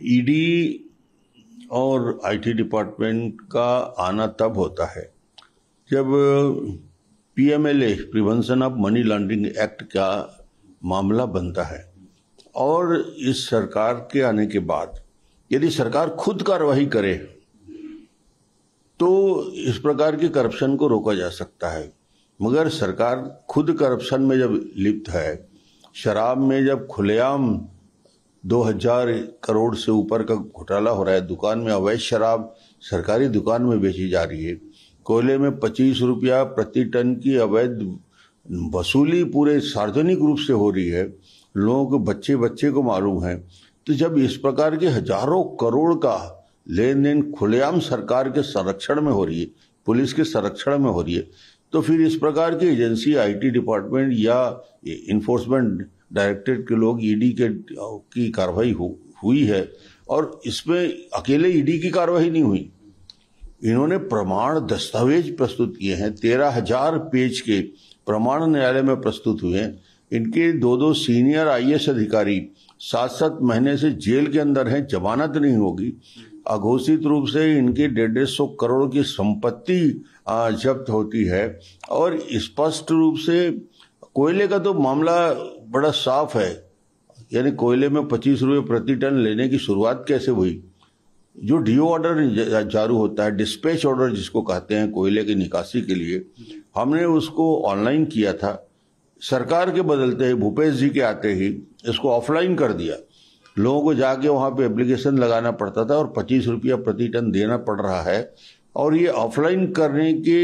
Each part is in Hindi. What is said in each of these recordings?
ईडी e और आईटी डिपार्टमेंट का आना तब होता है जब PMLA prevention of money laundering act का मामला बनता है और इस सरकार के आने के बाद यदि सरकार खुद कार्रवाई करे तो इस प्रकार के करप्शन को रोका जा सकता है मगर सरकार खुद करप्शन में जब लिप्त है शराब में जब खुलेआम 2000 करोड़ से ऊपर का घोटाला हो रहा है दुकान में अवैध शराब सरकारी दुकान में बेची जा रही है कोयले में पच्चीस रुपया प्रति टन की अवैध वसूली पूरे सार्वजनिक रूप से हो रही है लोगों के बच्चे बच्चे को मालूम है तो जब इस प्रकार के हजारों करोड़ का लेन देन खुलेआम सरकार के संरक्षण में हो रही है पुलिस के संरक्षण में हो रही है तो फिर इस प्रकार की एजेंसी आईटी डिपार्टमेंट या इन्फोर्समेंट डायरेक्टरेट के लोग ईडी e के की कार्रवाई हु, हुई है और इसमें अकेले ईडी e की कार्रवाई नहीं हुई इन्होंने प्रमाण दस्तावेज प्रस्तुत किए हैं तेरह हजार पेज के प्रमाण न्यायालय में प्रस्तुत हुए हैं इनके दो दो सीनियर आईएएस अधिकारी सात सात महीने से जेल के अंदर हैं जमानत नहीं होगी अघोषित रूप से इनके डेढ़ डेढ़ सौ करोड़ की संपत्ति जब्त होती है और स्पष्ट रूप से कोयले का तो मामला बड़ा साफ है यानी कोयले में पच्चीस रुपये प्रति टन लेने की शुरुआत कैसे हुई जो डीओ ऑर्डर जारू होता है डिस्पैच ऑर्डर जिसको कहते हैं कोयले की निकासी के लिए हमने उसको ऑनलाइन किया था सरकार के बदलते ही भूपेश जी के आते ही इसको ऑफलाइन कर दिया लोगों को जाके वहाँ पे एप्लीकेशन लगाना पड़ता था और पच्चीस रुपया प्रति टन देना पड़ रहा है और ये ऑफलाइन करने के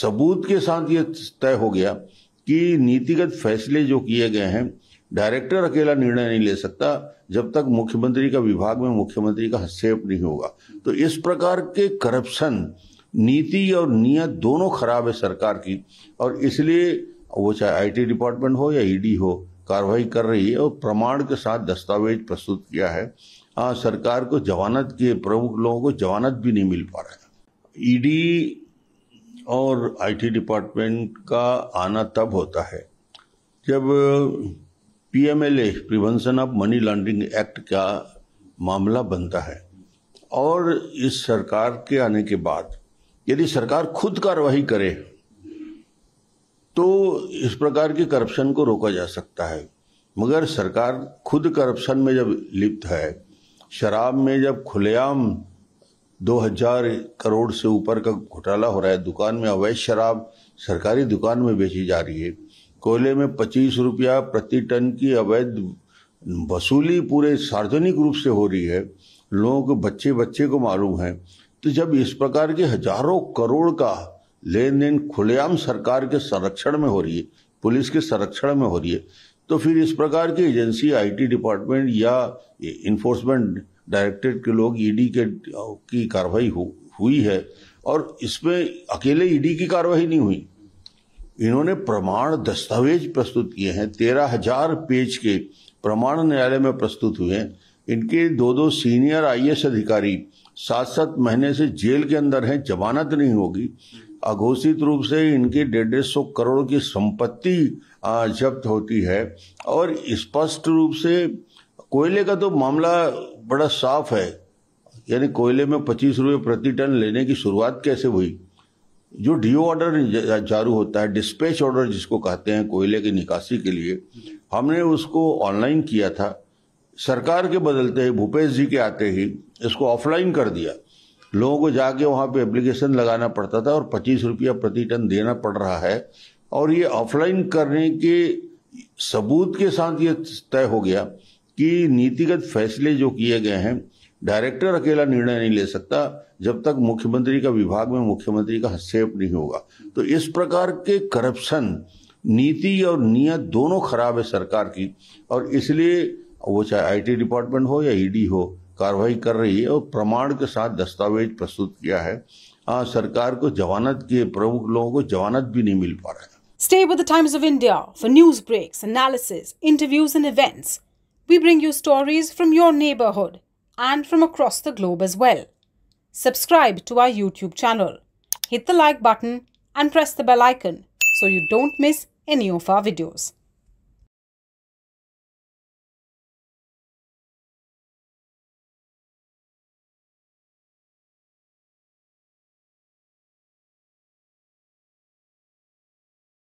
सबूत के साथ ये तय हो गया कि नीतिगत फैसले जो किए गए हैं डायरेक्टर अकेला निर्णय नहीं ले सकता जब तक मुख्यमंत्री का विभाग में मुख्यमंत्री का हस्तक्षेप नहीं होगा तो इस प्रकार के करप्शन नीति और नियत दोनों खराब है सरकार की और इसलिए वो चाहे आईटी डिपार्टमेंट हो या ईडी हो कार्रवाई कर रही है और प्रमाण के साथ दस्तावेज प्रस्तुत किया है आ, हाँ, सरकार को जवानत के प्रमुख लोगों को जवानत भी नहीं मिल पा रहा है ईडी और आईटी डिपार्टमेंट का आना तब होता है जब PMLA prevention of money laundering act का मामला बनता है और इस सरकार के आने के बाद यदि सरकार खुद कार्रवाई करे तो इस प्रकार की करप्शन को रोका जा सकता है मगर सरकार खुद करप्शन में जब लिप्त है शराब में जब खुलेआम 2000 करोड़ से ऊपर का घोटाला हो रहा है दुकान में अवैध शराब सरकारी दुकान में बेची जा रही है कोयले में पच्चीस रुपया प्रति टन की अवैध वसूली पूरे सार्वजनिक रूप से हो रही है लोगों के बच्चे बच्चे को मालूम है तो जब इस प्रकार के हजारों करोड़ का लेन देन खुलेआम सरकार के संरक्षण में हो रही है पुलिस के संरक्षण में हो रही है तो फिर इस प्रकार की एजेंसी आईटी डिपार्टमेंट या इन्फोर्समेंट डायरेक्टरेट के लोग ईडी e के की कार्रवाई हु, हुई है और इसमें अकेले ईडी e की कार्रवाई नहीं हुई इन्होंने प्रमाण दस्तावेज प्रस्तुत किए हैं तेरह हजार पेज के प्रमाण न्यायालय में प्रस्तुत हुए हैं इनके दो दो सीनियर आईएएस अधिकारी सात सात महीने से जेल के अंदर हैं जमानत नहीं होगी अघोषित रूप से इनके डेढ़ डेढ़ सौ करोड़ की संपत्ति जब्त होती है और स्पष्ट रूप से कोयले का तो मामला बड़ा साफ है यानी कोयले में पच्चीस रुपये प्रति टन लेने की शुरुआत कैसे हुई जो डीओ ऑर्डर जारू होता है डिस्पैच ऑर्डर जिसको कहते हैं कोयले की निकासी के लिए हमने उसको ऑनलाइन किया था सरकार के बदलते ही भूपेश जी के आते ही इसको ऑफलाइन कर दिया लोगों को जाके वहाँ पे एप्लीकेशन लगाना पड़ता था और पच्चीस रुपया प्रति टन देना पड़ रहा है और ये ऑफलाइन करने के सबूत के साथ ये तय हो गया कि नीतिगत फैसले जो किए गए हैं डायरेक्टर अकेला निर्णय नहीं ले सकता जब तक मुख्यमंत्री का विभाग में मुख्यमंत्री का हस्तक्षेप नहीं होगा तो इस प्रकार के करप्शन नीति और नियत दोनों खराब है सरकार की और इसलिए वो चाहे आईटी डिपार्टमेंट हो या ईडी हो कार्रवाई कर रही है और प्रमाण के साथ दस्तावेज प्रस्तुत किया है आ, हाँ, सरकार को जवानत के प्रमुख लोगों को जवानत भी नहीं मिल पा रहा है stay with Times of India for news breaks analysis interviews and events We bring you stories from your neighborhood and from across the globe as well. Subscribe to our YouTube channel, hit the like button and press the bell icon so you don't miss any of our videos.